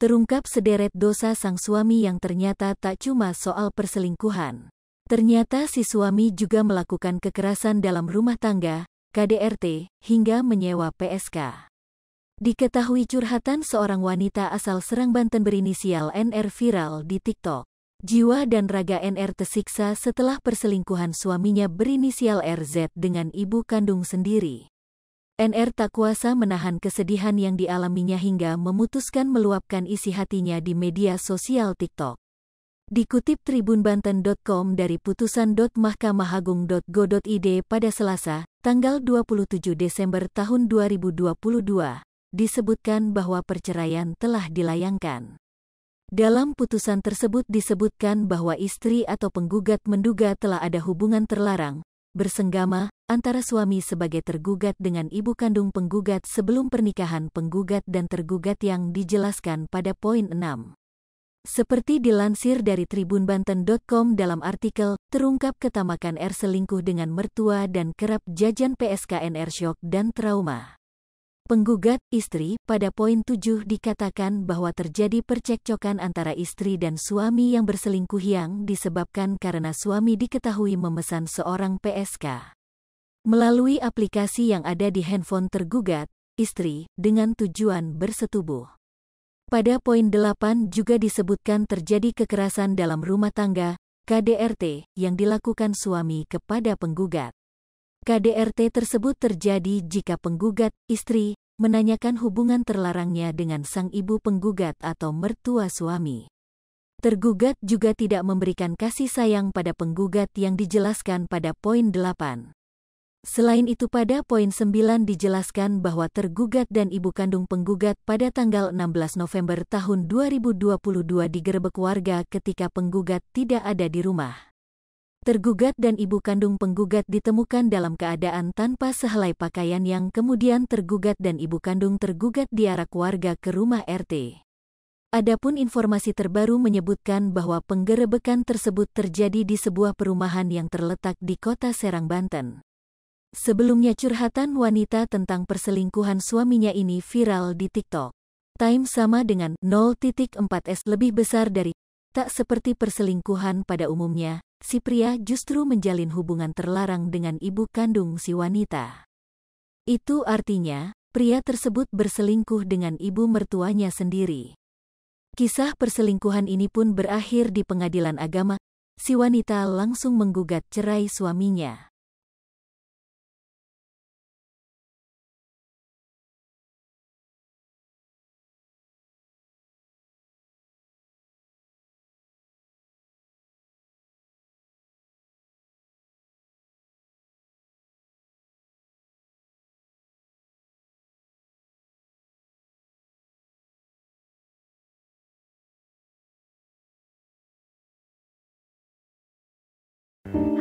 Terungkap sederet dosa sang suami yang ternyata tak cuma soal perselingkuhan. Ternyata si suami juga melakukan kekerasan dalam rumah tangga, KDRT, hingga menyewa PSK. Diketahui curhatan seorang wanita asal Serang Banten berinisial NR viral di TikTok. Jiwa dan raga NR tersiksa setelah perselingkuhan suaminya berinisial RZ dengan ibu kandung sendiri. NR tak kuasa menahan kesedihan yang dialaminya hingga memutuskan meluapkan isi hatinya di media sosial TikTok. Dikutip tribunbanten.com dari putusan pada Selasa, tanggal 27 Desember tahun 2022, disebutkan bahwa perceraian telah dilayangkan. Dalam putusan tersebut disebutkan bahwa istri atau penggugat menduga telah ada hubungan terlarang, bersenggama, antara suami sebagai tergugat dengan ibu kandung penggugat sebelum pernikahan penggugat dan tergugat yang dijelaskan pada poin 6. Seperti dilansir dari tribunbanten.com dalam artikel, terungkap ketamakan R selingkuh dengan mertua dan kerap jajan PSKN R shock dan trauma. Penggugat istri pada poin 7 dikatakan bahwa terjadi percekcokan antara istri dan suami yang berselingkuh yang disebabkan karena suami diketahui memesan seorang PSK. Melalui aplikasi yang ada di handphone tergugat, istri, dengan tujuan bersetubuh. Pada poin 8 juga disebutkan terjadi kekerasan dalam rumah tangga, KDRT, yang dilakukan suami kepada penggugat. KDRT tersebut terjadi jika penggugat, istri, menanyakan hubungan terlarangnya dengan sang ibu penggugat atau mertua suami. Tergugat juga tidak memberikan kasih sayang pada penggugat yang dijelaskan pada poin 8. Selain itu pada poin 9 dijelaskan bahwa tergugat dan ibu kandung penggugat pada tanggal 16 November tahun 2022 digerebek warga ketika penggugat tidak ada di rumah. Tergugat dan ibu kandung penggugat ditemukan dalam keadaan tanpa sehelai pakaian yang kemudian tergugat dan ibu kandung tergugat diarak warga ke rumah RT. Adapun informasi terbaru menyebutkan bahwa penggerebekan tersebut terjadi di sebuah perumahan yang terletak di kota Serang, Banten. Sebelumnya curhatan wanita tentang perselingkuhan suaminya ini viral di TikTok. Time sama dengan 0.4s lebih besar dari Tak seperti perselingkuhan pada umumnya, si pria justru menjalin hubungan terlarang dengan ibu kandung si wanita. Itu artinya, pria tersebut berselingkuh dengan ibu mertuanya sendiri. Kisah perselingkuhan ini pun berakhir di pengadilan agama, si wanita langsung menggugat cerai suaminya.